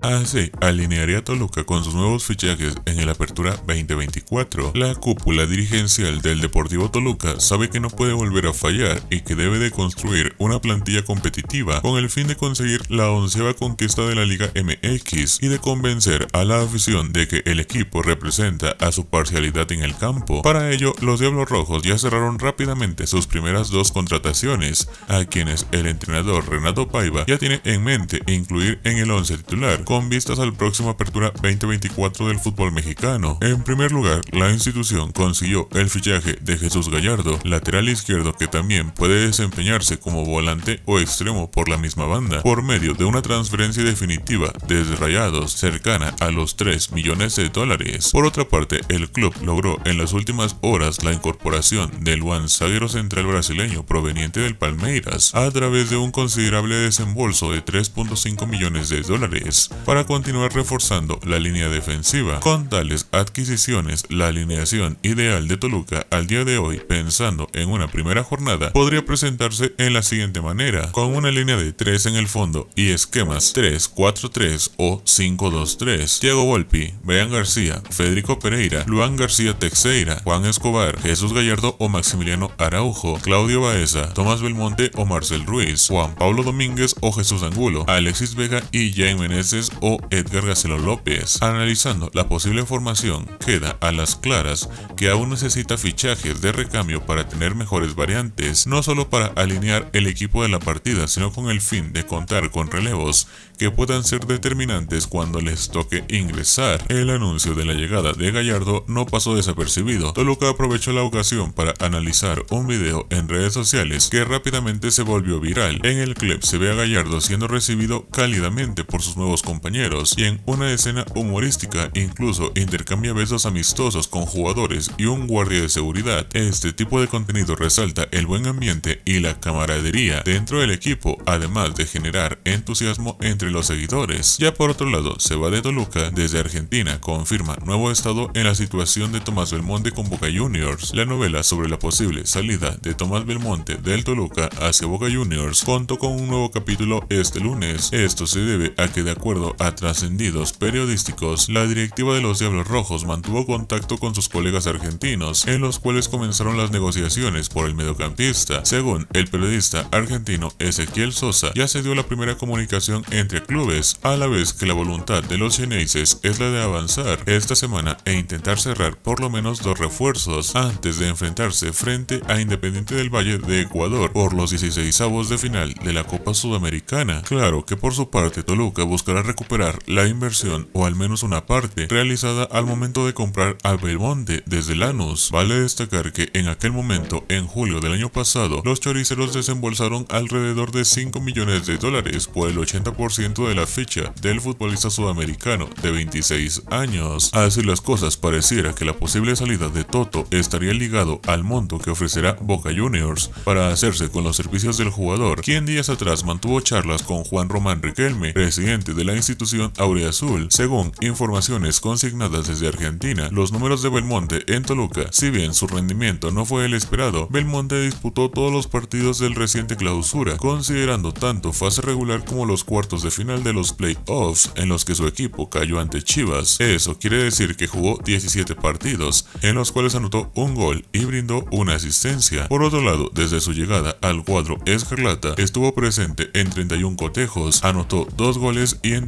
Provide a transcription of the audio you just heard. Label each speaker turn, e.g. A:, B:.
A: Así ah, alinearía a Toluca con sus nuevos fichajes en el Apertura 2024. La cúpula dirigencial del Deportivo Toluca sabe que no puede volver a fallar y que debe de construir una plantilla competitiva con el fin de conseguir la onceava conquista de la Liga MX y de convencer a la afición de que el equipo representa a su parcialidad en el campo. Para ello, los Diablos Rojos ya cerraron rápidamente sus primeras dos contrataciones, a quienes el entrenador Renato Paiva ya tiene en mente incluir en el once titular con vistas al próximo Apertura 2024 del fútbol mexicano. En primer lugar, la institución consiguió el fichaje de Jesús Gallardo, lateral izquierdo que también puede desempeñarse como volante o extremo por la misma banda, por medio de una transferencia definitiva desde Rayados cercana a los 3 millones de dólares. Por otra parte, el club logró en las últimas horas la incorporación del zaguero central brasileño proveniente del Palmeiras a través de un considerable desembolso de 3.5 millones de dólares para continuar reforzando la línea defensiva. Con tales adquisiciones, la alineación ideal de Toluca al día de hoy, pensando en una primera jornada, podría presentarse en la siguiente manera, con una línea de 3 en el fondo y esquemas 3-4-3 o 5-2-3. Diego Volpi, Brian García, Federico Pereira, Luan García Texeira, Juan Escobar, Jesús Gallardo o Maximiliano Araujo, Claudio Baeza, Tomás Belmonte o Marcel Ruiz, Juan Pablo Domínguez o Jesús Angulo, Alexis Vega y Jaime Meneses o Edgar Gacelo López. Analizando la posible formación, queda a las claras que aún necesita fichajes de recambio para tener mejores variantes, no solo para alinear el equipo de la partida, sino con el fin de contar con relevos que puedan ser determinantes cuando les toque ingresar. El anuncio de la llegada de Gallardo no pasó desapercibido. Toluca aprovechó la ocasión para analizar un video en redes sociales que rápidamente se volvió viral. En el clip se ve a Gallardo siendo recibido cálidamente por sus nuevos compañeros compañeros y en una escena humorística incluso intercambia besos amistosos con jugadores y un guardia de seguridad. Este tipo de contenido resalta el buen ambiente y la camaradería dentro del equipo, además de generar entusiasmo entre los seguidores. Ya por otro lado, se va de Toluca desde Argentina, confirma nuevo estado en la situación de Tomás Belmonte con Boca Juniors. La novela sobre la posible salida de Tomás Belmonte del Toluca hacia Boca Juniors contó con un nuevo capítulo este lunes. Esto se debe a que de acuerdo a trascendidos periodísticos, la directiva de los Diablos Rojos mantuvo contacto con sus colegas argentinos, en los cuales comenzaron las negociaciones por el mediocampista. Según el periodista argentino Ezequiel Sosa, ya se dio la primera comunicación entre clubes, a la vez que la voluntad de los cheneises es la de avanzar esta semana e intentar cerrar por lo menos dos refuerzos antes de enfrentarse frente a Independiente del Valle de Ecuador por los 16 avos de final de la Copa Sudamericana. Claro que por su parte Toluca buscará recuperar la inversión o al menos una parte realizada al momento de comprar a Belmonte desde Lanús. Vale destacar que en aquel momento, en julio del año pasado, los choriceros desembolsaron alrededor de 5 millones de dólares por el 80% de la ficha del futbolista sudamericano de 26 años. Así las cosas, pareciera que la posible salida de Toto estaría ligado al monto que ofrecerá Boca Juniors para hacerse con los servicios del jugador, quien días atrás mantuvo charlas con Juan Román Riquelme, presidente de la institución Azul, Según informaciones consignadas desde Argentina, los números de Belmonte en Toluca, si bien su rendimiento no fue el esperado, Belmonte disputó todos los partidos del reciente clausura, considerando tanto fase regular como los cuartos de final de los playoffs en los que su equipo cayó ante Chivas. Eso quiere decir que jugó 17 partidos, en los cuales anotó un gol y brindó una asistencia. Por otro lado, desde su llegada al cuadro escarlata, estuvo presente en 31 cotejos, anotó dos goles y en